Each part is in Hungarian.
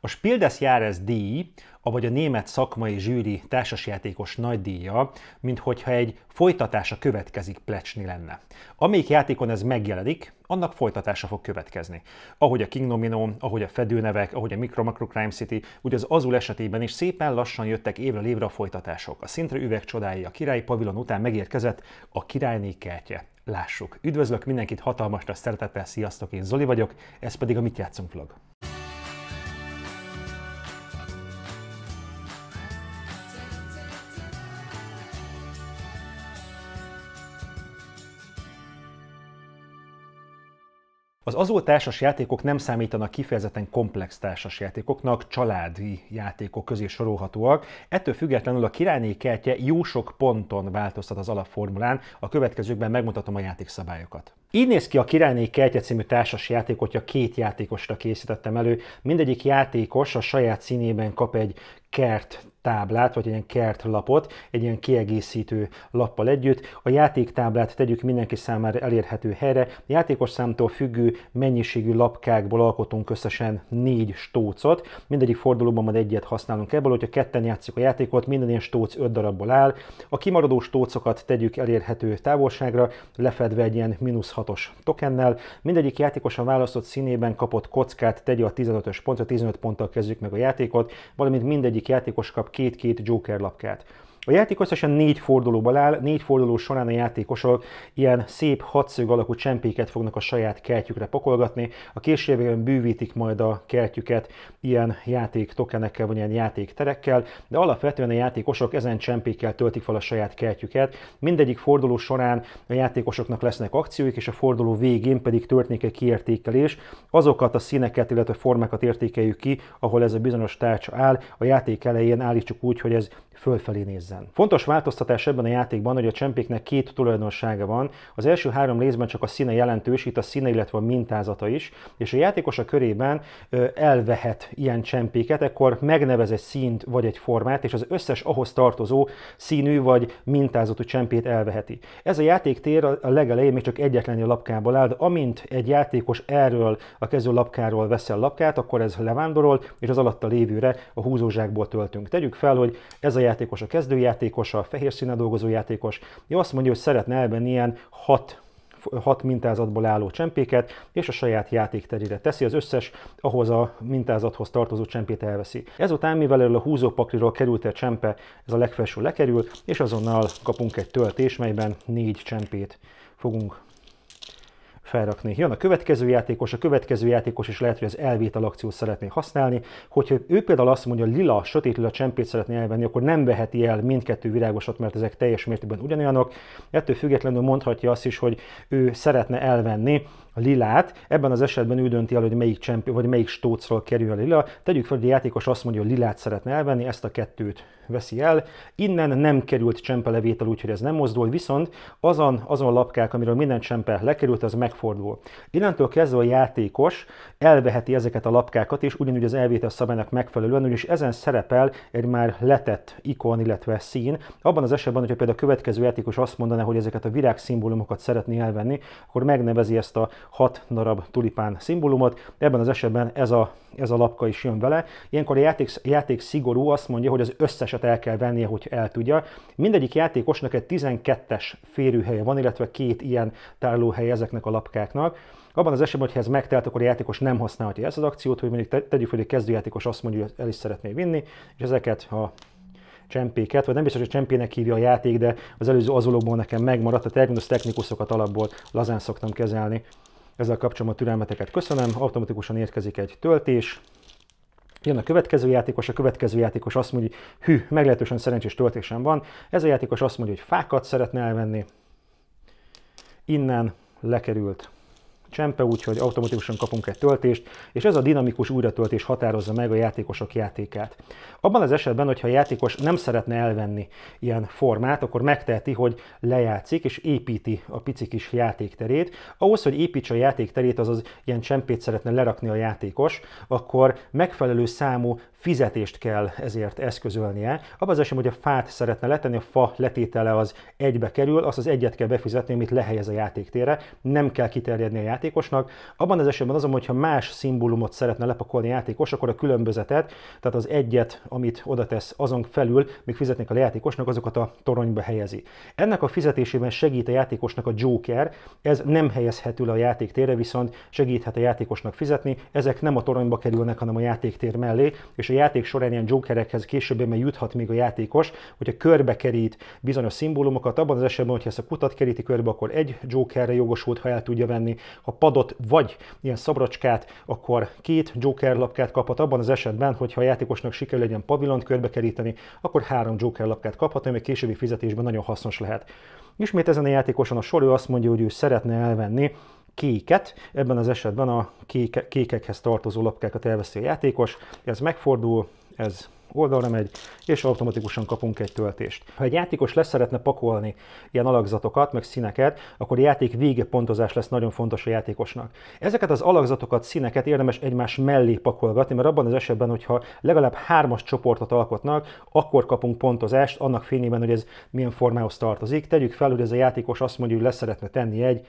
A Spiel des Jahres díj, avagy a német szakmai zsűri társasjátékos nagy díja, minthogyha egy folytatása következik plecsni lenne. Amelyik játékon ez megjelenik, annak folytatása fog következni. Ahogy a King Nomino, ahogy a fedőnevek, ahogy a Micro Macro Crime City, úgy az Azul esetében is szépen lassan jöttek évről évre a folytatások. A szintre üveg csodái a király pavilon után megérkezett a királyné kertje. Lássuk! Üdvözlök mindenkit hatalmasra, szeretettel, sziasztok, én Zoli vagyok, ez pedig a Mit játszunk vlog. Az azó társas játékok nem számítanak kifejezetten komplex társas játékoknak, családi játékok közé sorolhatóak. Ettől függetlenül a királyné kertje jó sok ponton változtat az alapformulán, a következőkben megmutatom a játékszabályokat. Így néz ki a Királyné kertje című társas játék, a két játékosra készítettem elő. Mindegyik játékos a saját színében kap egy kert táblát, vagy egy ilyen kertlapot, egy ilyen kiegészítő lappal együtt. A játéktáblát tegyük mindenki számára elérhető helyre. A játékos számtól függő mennyiségű lapkákból alkotunk összesen négy stócot. Mindegyik fordulóban majd egyet használunk ebből, hogyha ketten játszik a játékot, minden ilyen stóc öt darabból áll. A kimaradó stócokat tegyük elérhető távolságra, lefedve egy ilyen mínusz hatos tokennel. Mindegyik játékos a választott színében kapott kockát tegye a 15-ös pontra, 15 ponttal kezdjük meg a játékot, valamint mindegyik játékos kap két-két Joker lapkát. A játék összesen négy fordulóban áll, négy forduló során a játékosok ilyen szép hatszög alakú csempéket fognak a saját kertjükre pakolgatni, a későbbiekben bővítik majd a kertjüket ilyen játék tokenekkel vagy ilyen játékterekkel, de alapvetően a játékosok ezen csempékkel töltik fel a saját kertjüket. Mindegyik forduló során a játékosoknak lesznek akcióik, és a forduló végén pedig történik egy kiértékelés. Azokat a színeket, illetve formákat értékeljük ki, ahol ez a bizonyos tárcsa áll, a játék elején állítsuk úgy, hogy ez fölfelé nézzen részen. Fontos változtatás ebben a játékban, hogy a csempéknek két tulajdonsága van. Az első három részben csak a színe jelentős, itt a színe, illetve a mintázata is, és a játékos a körében elvehet ilyen csempéket, ekkor megnevez egy színt vagy egy formát, és az összes ahhoz tartozó színű vagy mintázatú csempét elveheti. Ez a játéktér a legelején még csak egyetlen lapkából áll, de amint egy játékos erről a kező lapkáról veszel lapkát, akkor ez levándorol, és az alatta lévőre a húzózsákból töltünk. Tegyük fel, hogy ez a játékos a kezdője játékosa, fehér színe dolgozó játékos. Ő azt mondja, hogy szeretne elvenni ilyen hat hat mintázatból álló csempéket, és a saját játékterére teszi, az összes ahhoz a mintázathoz tartozó csempét elveszi. Ezután, mivel erről a húzópakliról került egy csempe, ez a legfelső lekerül, és azonnal kapunk egy töltés, melyben négy csempét fogunk felrakni. Jön a következő játékos, a következő játékos is lehet, hogy az elvétel akciót szeretné használni. Hogyha ő például azt mondja, hogy lila, sötét lila csempét szeretné elvenni, akkor nem veheti el mindkettő virágosat, mert ezek teljes mértékben ugyanolyanok. Ettől függetlenül mondhatja azt is, hogy ő szeretne elvenni a lilát, ebben az esetben ő dönti el, hogy melyik, csempi, vagy melyik stócról kerül a lila. Tegyük fel, hogy a játékos azt mondja, hogy lilát szeretne elvenni, ezt a kettőt veszi el. Innen nem került csempelevétel, úgyhogy ez nem mozdul, viszont azon, azon lapkák, amiről minden csempe lekerült, az megfordul. Innentől kezdve a játékos elveheti ezeket a lapkákat, és ugyanúgy az elvétel szabálynak megfelelően, ugyanis ezen szerepel egy már letett ikon, illetve szín. Abban az esetben, hogyha például a következő játékos azt mondaná, hogy ezeket a virágszimbólumokat szeretné elvenni, akkor megnevezi ezt a 6 darab tulipán szimbólumot. Ebben az esetben ez a, ez a lapka is jön vele. Ilyenkor a játék, játék szigorú azt mondja, hogy az összeset el kell vennie, hogy el tudja. Mindegyik játékosnak egy 12-es férőhelye van, illetve két ilyen tárlóhely ezeknek a lapkáknak. Abban az esetben, hogyha ez megtelt, akkor a játékos nem használhatja ezt az akciót, hogy mondjuk tegyük fel, hogy a kezdőjátékos azt mondja, hogy el is szeretné vinni, és ezeket a csempéket, vagy nem biztos, hogy csempének hívja a játék, de az előző azulokból nekem megmaradt, a elgondolsz technikusokat alapból lazán szoktam kezelni. Ezzel kapcsolom a türelmeteket köszönöm, automatikusan érkezik egy töltés, Jön a következő játékos, a következő játékos azt mondja, hogy hű, meglehetősen szerencsés töltésem van. Ez a játékos azt mondja, hogy fákat szeretne elvenni. Innen lekerült csempe, úgyhogy automatikusan kapunk egy töltést, és ez a dinamikus újratöltés határozza meg a játékosok játékát. Abban az esetben, hogyha a játékos nem szeretne elvenni ilyen formát, akkor megteheti, hogy lejátszik és építi a pici kis játékterét. Ahhoz, hogy építse a játékterét, azaz ilyen csempét szeretne lerakni a játékos, akkor megfelelő számú fizetést kell ezért eszközölnie. Abban az esetben, hogy a fát szeretne letenni, a fa letétele az egybe kerül, azt az egyet kell befizetni, amit lehelyez a játéktérre, nem kell kiterjedni a játék játékosnak. Abban az esetben azon, hogyha más szimbólumot szeretne lepakolni a játékos, akkor a különbözetet, tehát az egyet, amit oda tesz azon felül, még fizetnék a játékosnak, azokat a toronyba helyezi. Ennek a fizetésében segít a játékosnak a Joker, ez nem helyezhető le a játéktérre, viszont segíthet a játékosnak fizetni, ezek nem a toronyba kerülnek, hanem a játéktér mellé, és a játék során ilyen Jokerekhez később juthat még a játékos, hogyha körbe kerít bizonyos szimbólumokat, abban az esetben, hogyha ezt a kutat keríti körbe, akkor egy Jokerre jogosult, ha el tudja venni, a padot vagy ilyen szabracskát, akkor két Joker lapkát kaphat abban az esetben, hogyha a játékosnak sikerül egy ilyen pavilont körbe keríteni, akkor három Joker lapkát kaphat, ami későbbi fizetésben nagyon hasznos lehet. Ismét ezen a játékoson a sor, ő azt mondja, hogy ő szeretne elvenni kéket, ebben az esetben a kéke, kékekhez tartozó lapkákat elveszi a játékos, ez megfordul, ez oldalra megy, és automatikusan kapunk egy töltést. Ha egy játékos leszeretne pakolni ilyen alakzatokat, meg színeket, akkor a játék vége pontozás lesz nagyon fontos a játékosnak. Ezeket az alakzatokat, színeket érdemes egymás mellé pakolgatni, mert abban az esetben, hogyha legalább hármas csoportot alkotnak, akkor kapunk pontozást, annak fényében, hogy ez milyen formához tartozik. Tegyük fel, hogy ez a játékos azt mondja, hogy leszeretne tenni egy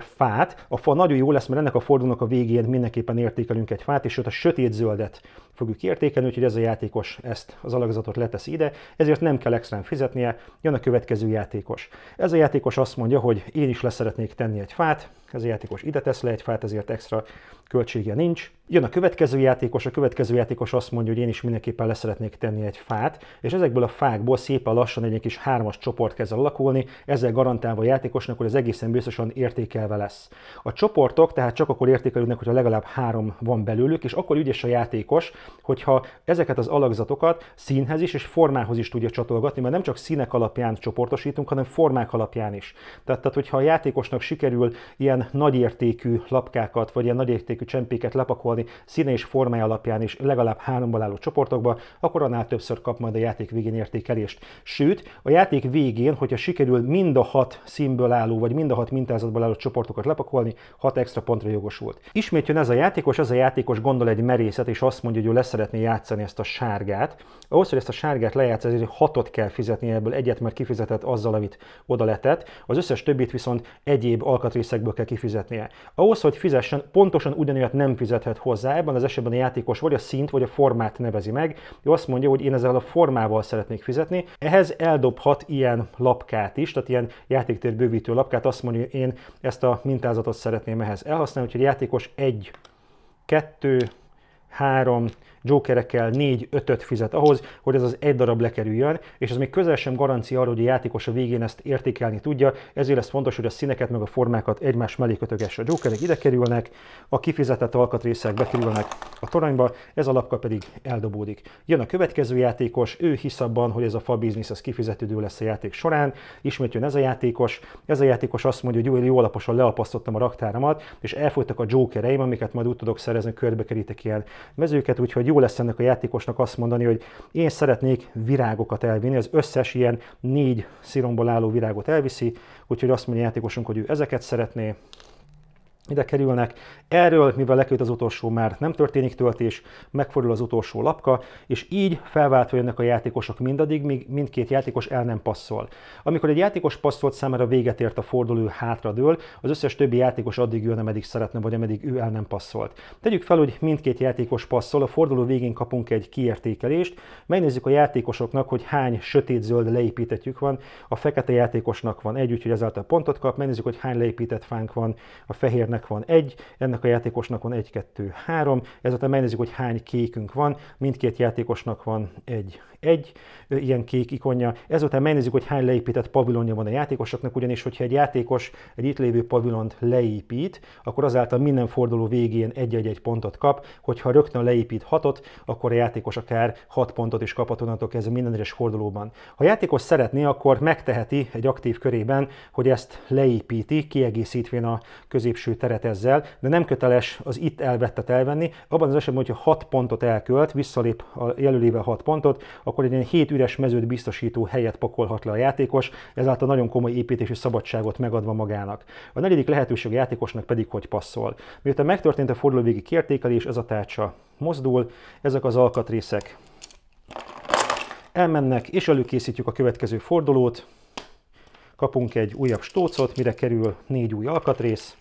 fát. A fa nagyon jó lesz, mert ennek a fordulónak a végén mindenképpen értékelünk egy fát, és ott a sötét zöldet fogjuk értékelni, úgyhogy ez a játékos ezt az alakzatot leteszi ide, ezért nem kell extrán fizetnie, jön a következő játékos. Ez a játékos azt mondja, hogy én is leszeretnék tenni egy fát, ez a játékos ide tesz le egy fát, ezért extra költsége nincs. Jön a következő játékos, a következő játékos azt mondja, hogy én is mindenképpen leszeretnék tenni egy fát, és ezekből a fákból szépen lassan egy kis hármas csoport kezd alakulni, ezzel garantálva a játékosnak, hogy az egészen biztosan értékelve lesz. A csoportok tehát csak akkor értékelődnek, hogyha legalább három van belőlük, és akkor ügyes a játékos, hogyha ezeket az alakzatokat színhez is és formához is tudja csatolgatni, mert nem csak színek alapján csoportosítunk, hanem formák alapján is. Tehát, tehát hogyha a játékosnak sikerül ilyen nagyértékű lapkákat, vagy ilyen nagyértékű csempéket lepakolni színe és formája alapján is legalább háromban álló csoportokba, akkor annál többször kap majd a játék végén értékelést. Sőt, a játék végén, hogyha sikerül mind a hat színből álló, vagy mind a hat mintázatból álló csoportokat lepakolni, hat extra pontra jogosult. Ismét jön ez a játékos, ez a játékos gondol egy merészet, és azt mondja, hogy ő leszeretné játszani ezt a sárgát. Ahhoz, hogy ezt a sárgát lejátsz, ezért hatot kell fizetni ebből egyet, mert kifizetett azzal, amit oda letett. Az összes többit viszont egyéb alkatrészekből kell kifizetnie. Ahhoz, hogy fizessen, pontosan ugyanolyat nem fizethet hozzá, ebben az esetben a játékos vagy a szint, vagy a formát nevezi meg. Ő azt mondja, hogy én ezzel a formával szeretnék fizetni. Ehhez eldobhat ilyen lapkát is, tehát ilyen játéktér bővítő lapkát, azt mondja, hogy én ezt a mintázatot szeretném ehhez elhasználni, úgyhogy a játékos egy, kettő, három jokerekkel 4-5-öt fizet ahhoz, hogy ez az egy darab lekerüljön, és ez még közel sem garancia arra, hogy a játékos a végén ezt értékelni tudja, ezért lesz fontos, hogy a színeket meg a formákat egymás mellé kötögesse. A jokerek ide kerülnek, a kifizetett alkatrészek bekerülnek a toronyba, ez a lapka pedig eldobódik. Jön a következő játékos, ő hisz abban, hogy ez a fa biznisz az kifizetődő lesz a játék során, ismét jön ez a játékos, ez a játékos azt mondja, hogy jó, jó alaposan leapasztottam a raktáramat, és elfogytak a jokereim, amiket majd úgy tudok szerezni, körbekerítek ilyen mezőket, úgyhogy jó lesz ennek a játékosnak azt mondani, hogy én szeretnék virágokat elvinni, az összes ilyen négy sziromból álló virágot elviszi, úgyhogy azt mondja a játékosunk, hogy ő ezeket szeretné, ide kerülnek. Erről, mivel lekült az utolsó, már nem történik töltés, megfordul az utolsó lapka, és így felváltva jönnek a játékosok mindaddig, míg mindkét játékos el nem passzol. Amikor egy játékos passzolt számára véget ért a forduló hátradől, az összes többi játékos addig jön, ameddig szeretne, vagy ameddig ő el nem passzolt. Tegyük fel, hogy mindkét játékos passzol, a forduló végén kapunk egy kiértékelést, megnézzük a játékosoknak, hogy hány sötét-zöld leépítetjük van, a fekete játékosnak van együtt, hogy ezáltal pontot kap, megnézzük, hogy hány leépített fánk van, a fehérnek kéknek van egy, ennek a játékosnak van egy, kettő, három, ezután megnézzük, hogy hány kékünk van, mindkét játékosnak van egy, egy ilyen kék ikonja, ezután megnézzük, hogy hány leépített pavilonja van a játékosoknak, ugyanis, hogyha egy játékos egy itt lévő pavilont leépít, akkor azáltal minden forduló végén egy-egy pontot kap, hogyha rögtön leépít hatot, akkor a játékos akár hat pontot is kaphat onnantól kezdve minden egyes fordulóban. Ha a játékos szeretné, akkor megteheti egy aktív körében, hogy ezt leépíti, kiegészítvén a középső teret ezzel, de nem köteles az itt elvettet elvenni. Abban az esetben, hogyha 6 pontot elkölt, visszalép a jelölével 6 pontot, akkor egy ilyen 7 üres mezőt biztosító helyet pakolhat le a játékos, ezáltal nagyon komoly építési szabadságot megadva magának. A negyedik lehetőség a játékosnak pedig, hogy passzol. Miután megtörtént a forduló végi kiértékelés, ez a tárcsa mozdul, ezek az alkatrészek elmennek, és előkészítjük a következő fordulót, kapunk egy újabb stócot, mire kerül négy új alkatrész,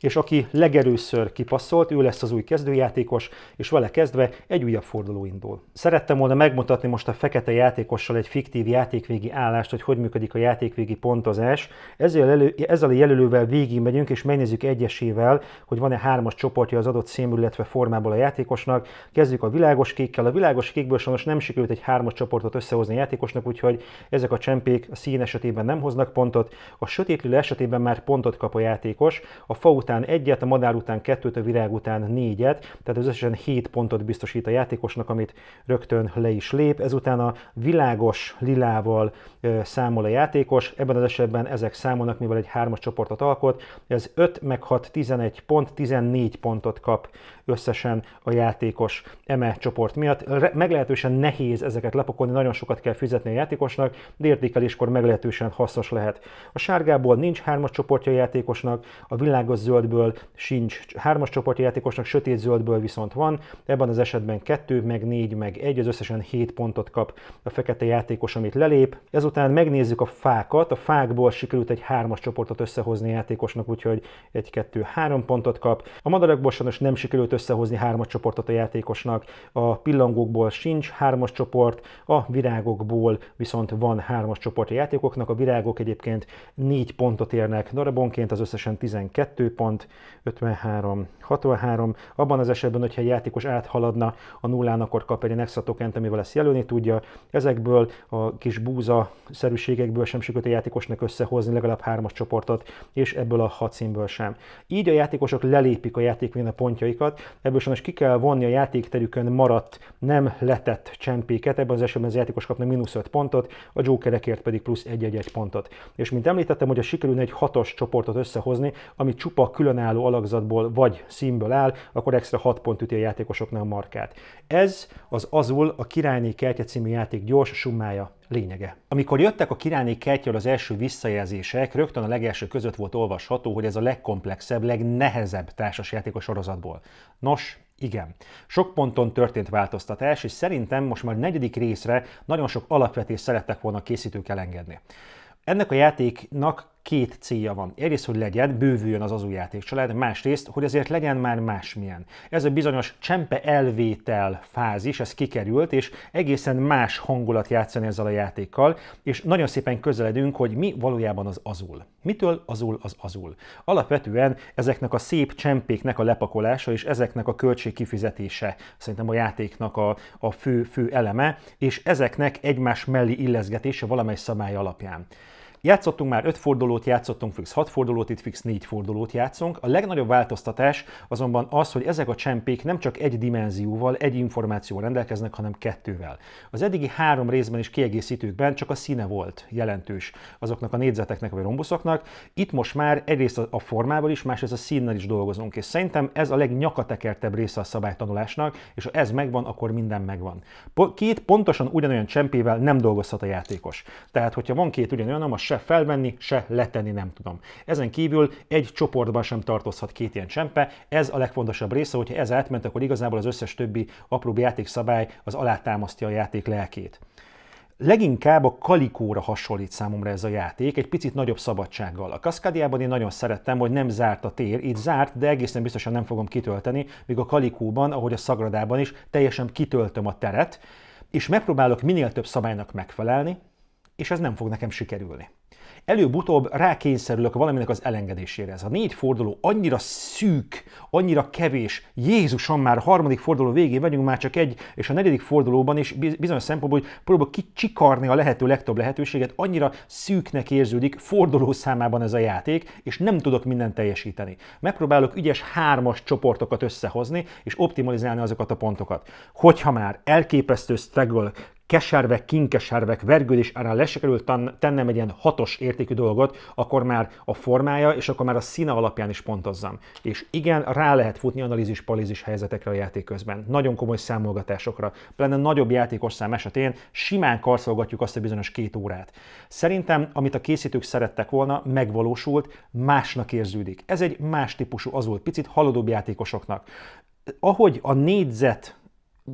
és aki legerőször kipasszolt, ő lesz az új kezdőjátékos, és vele kezdve egy újabb forduló indul. Szerettem volna megmutatni most a fekete játékossal egy fiktív játékvégi állást, hogy hogy működik a játékvégi pontozás. Ezzel, elő, ezzel a jelölővel megyünk, és megnézzük egyesével, hogy van-e hármas csoportja az adott szémű, illetve formából a játékosnak. Kezdjük a világos kékkel. A világos kékből sajnos nem sikerült egy hármas csoportot összehozni a játékosnak, úgyhogy ezek a csempék a szín esetében nem hoznak pontot, a sötétlő esetében már pontot kap a játékos, a fa után egyet, a madár után kettőt, a virág után négyet, tehát összesen 7 pontot biztosít a játékosnak, amit rögtön le is lép. Ezután a világos lilával számol a játékos, ebben az esetben ezek számolnak, mivel egy hármas csoportot alkot, ez 5 meg 6, 11 pont, 14 pontot kap összesen a játékos eme csoport miatt. Meglehetősen nehéz ezeket lepakolni, nagyon sokat kell fizetni a játékosnak, de értékeléskor meglehetősen hasznos lehet. A sárgából nincs hármas csoportja a játékosnak, a világos zöld zöldből sincs hármas csoportja játékosnak, sötét zöldből viszont van, ebben az esetben 2, meg 4, meg 1, az összesen 7 pontot kap a fekete játékos, amit lelép. Ezután megnézzük a fákat, a fákból sikerült egy hármas csoportot összehozni a játékosnak, úgyhogy 1-2-3 pontot kap. A madarakból sajnos nem sikerült összehozni hármas csoportot a játékosnak, a pillangókból sincs hármas csoport, a virágokból viszont van hármas csoport a játékoknak, a virágok egyébként 4 pontot érnek darabonként, az összesen 12 pont, pont 53-63. Abban az esetben, hogyha egy játékos áthaladna a nullán, akkor kap egy extra tokent, amivel ezt jelölni tudja. Ezekből a kis búza szerűségekből sem sikerült a játékosnak összehozni legalább hármas csoportot, és ebből a hat színből sem. Így a játékosok lelépik a játékvéne pontjaikat, ebből sajnos ki kell vonni a játékterükön maradt, nem letett csempéket, ebben az esetben az játékos kapna mínusz 5 pontot, a jokerekért pedig plusz 1-1 pontot. És mint említettem, hogy a sikerülne egy hatos csoportot összehozni, ami csupa különálló alakzatból vagy színből áll, akkor extra 6 pont üti a játékosoknál a markát. Ez az Azul a Királyné Kertje című játék gyors summája lényege. Amikor jöttek a királyné kertjel az első visszajelzések, rögtön a legelső között volt olvasható, hogy ez a legkomplexebb, legnehezebb társasjátékos sorozatból. Nos, igen. Sok ponton történt változtatás, és szerintem most már negyedik részre nagyon sok alapvetést szerettek volna készítők elengedni. Ennek a játéknak két célja van. Egyrészt, hogy legyen, bővüljön az azújáték, játékcsalád, másrészt, hogy ezért legyen már másmilyen. Ez a bizonyos csempe elvétel fázis, ez kikerült, és egészen más hangulat játszani ezzel a játékkal, és nagyon szépen közeledünk, hogy mi valójában az azul. Mitől azul az azul? Alapvetően ezeknek a szép csempéknek a lepakolása és ezeknek a költség kifizetése szerintem a játéknak a, a fő, fő eleme, és ezeknek egymás mellé illeszgetése valamely szabály alapján. Játszottunk már 5 fordulót, játszottunk fix 6 fordulót, itt fix 4 fordulót játszunk. A legnagyobb változtatás azonban az, hogy ezek a csempék nem csak egy dimenzióval, egy információval rendelkeznek, hanem kettővel. Az eddigi három részben is kiegészítőkben csak a színe volt jelentős azoknak a négyzeteknek vagy rombuszoknak. Itt most már egyrészt a formával is, másrészt a színnel is dolgozunk, és szerintem ez a legnyakatekertebb része a szabálytanulásnak, és ha ez megvan, akkor minden megvan. Két pontosan ugyanolyan csempével nem dolgozhat a játékos. Tehát, hogyha van két ugyanolyan, a se felvenni, se letenni nem tudom. Ezen kívül egy csoportban sem tartozhat két ilyen csempe, ez a legfontosabb része, hogyha ez átment, akkor igazából az összes többi apróbb játékszabály az alátámasztja a játék lelkét. Leginkább a kalikóra hasonlít számomra ez a játék, egy picit nagyobb szabadsággal. A kaszkádiában én nagyon szerettem, hogy nem zárt a tér, itt zárt, de egészen biztosan nem fogom kitölteni, míg a kalikóban, ahogy a szagradában is, teljesen kitöltöm a teret, és megpróbálok minél több szabálynak megfelelni, és ez nem fog nekem sikerülni előbb-utóbb rákényszerülök valaminek az elengedésére. Ez a négy forduló annyira szűk, annyira kevés. Jézusom, már a harmadik forduló végén vagyunk, már csak egy, és a negyedik fordulóban is bizonyos szempontból, hogy próbálok kicsikarni a lehető legtöbb lehetőséget, annyira szűknek érződik forduló számában ez a játék, és nem tudok mindent teljesíteni. Megpróbálok ügyes hármas csoportokat összehozni, és optimalizálni azokat a pontokat. Hogyha már elképesztő struggle, keservek, kinkeservek, vergődés árán lesekerült tennem egy ilyen hatos értékű dolgot, akkor már a formája és akkor már a színe alapján is pontozzam. És igen, rá lehet futni analízis-palízis helyzetekre a játék közben. Nagyon komoly számolgatásokra. Pláne nagyobb játékos szám esetén simán karszolgatjuk azt a bizonyos két órát. Szerintem, amit a készítők szerettek volna, megvalósult, másnak érződik. Ez egy más típusú, az volt picit haladóbb játékosoknak. Ahogy a négyzet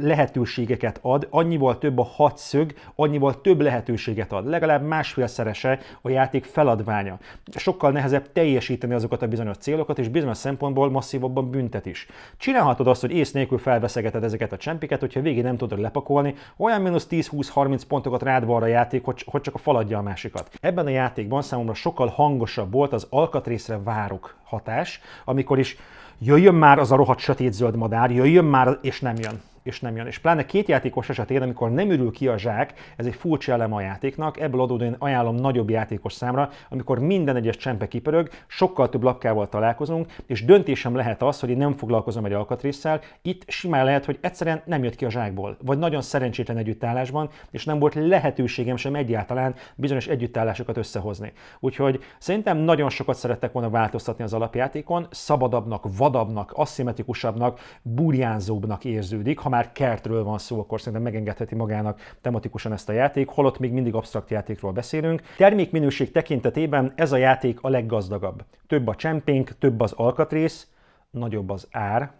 lehetőségeket ad, annyival több a hat szög, annyival több lehetőséget ad, legalább másfélszerese a játék feladványa. Sokkal nehezebb teljesíteni azokat a bizonyos célokat, és bizonyos szempontból masszívabban büntet is. Csinálhatod azt, hogy ész nélkül felveszegeted ezeket a csempiket, hogyha végig nem tudod lepakolni, olyan mínusz 10-20-30 pontokat rád van a játék, hogy csak a faladja a másikat. Ebben a játékban számomra sokkal hangosabb volt az alkatrészre várok hatás, amikor is jöjjön már az a rohadt sötétzöld madár, jöjjön már, és nem jön és nem jön. És pláne két játékos esetén, amikor nem ürül ki a zsák, ez egy furcsa elem a játéknak, ebből adódóan ajánlom nagyobb játékos számra, amikor minden egyes csempe kipörög, sokkal több lapkával találkozunk, és döntésem lehet az, hogy én nem foglalkozom egy alkatrészsel, itt simán lehet, hogy egyszerűen nem jött ki a zsákból, vagy nagyon szerencsétlen együttállásban, és nem volt lehetőségem sem egyáltalán bizonyos együttállásokat összehozni. Úgyhogy szerintem nagyon sokat szerettek volna változtatni az alapjátékon, szabadabbnak, vadabbnak, aszimmetikusabbnak, burjánzóbbnak érződik, ha már kertről van szó, akkor szerintem megengedheti magának tematikusan ezt a játék, holott még mindig absztrakt játékról beszélünk. Termékminőség tekintetében ez a játék a leggazdagabb. Több a csempénk, több az alkatrész, nagyobb az ár,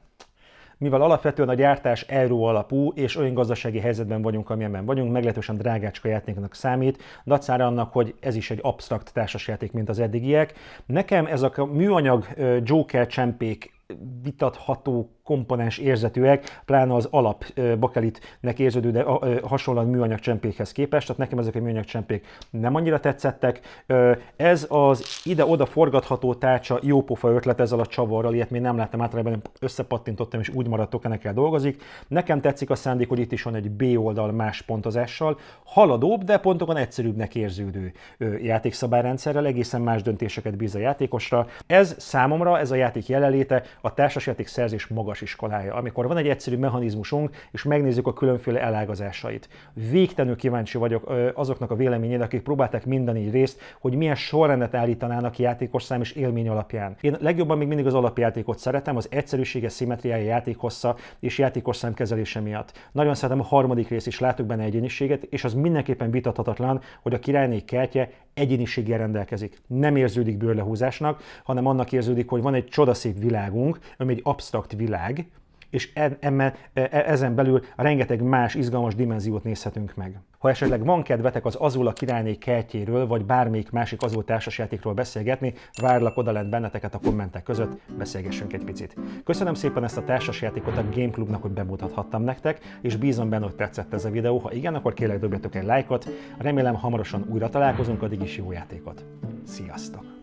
mivel alapvetően a gyártás euró alapú és olyan gazdasági helyzetben vagyunk, amilyenben vagyunk, meglehetősen drágácska játéknak számít, dacára annak, hogy ez is egy absztrakt társasjáték, mint az eddigiek. Nekem ezek a műanyag Joker csempék vitatható komponens érzetűek, pláne az alap bakelitnek érződő, de hasonlóan műanyag csempékhez képest, tehát nekem ezek a műanyag csempék nem annyira tetszettek. Ez az ide-oda forgatható tárcsa jópofa ötlet ezzel a csavarral, ilyet még nem láttam, általában összepattintottam és úgy maradtok, ennek dolgozik. Nekem tetszik a szándék, hogy itt is van egy B oldal más pontozással, haladóbb, de pontokon egyszerűbbnek érződő játékszabályrendszerrel, egészen más döntéseket bíz a játékosra. Ez számomra, ez a játék jelenléte a társasjáték szerzés magas magas iskolája, amikor van egy egyszerű mechanizmusunk, és megnézzük a különféle elágazásait. Végtelenül kíváncsi vagyok azoknak a véleményére, akik próbálták minden így részt, hogy milyen sorrendet állítanának játékos szám és élmény alapján. Én legjobban még mindig az alapjátékot szeretem, az egyszerűsége, szimmetriája, játékhossza és játékos szám kezelése miatt. Nagyon szeretem a harmadik részt is, látok benne egyéniséget, és az mindenképpen vitathatatlan, hogy a királyné kertje egyéniséggel rendelkezik. Nem érződik bőrlehúzásnak, hanem annak érződik, hogy van egy csodaszép világunk, ami egy absztrakt világ, világ, és emme, e, e, ezen belül rengeteg más izgalmas dimenziót nézhetünk meg. Ha esetleg van kedvetek az Azula királyné kertjéről, vagy bármelyik másik Azul társasjátékról beszélgetni, várlak oda lent benneteket a kommentek között, beszélgessünk egy picit. Köszönöm szépen ezt a társasjátékot a Game Clubnak, hogy bemutathattam nektek, és bízom benne, hogy tetszett ez a videó. Ha igen, akkor kérlek dobjatok egy lájkot. Remélem hamarosan újra találkozunk, addig is jó játékot. Sziasztok!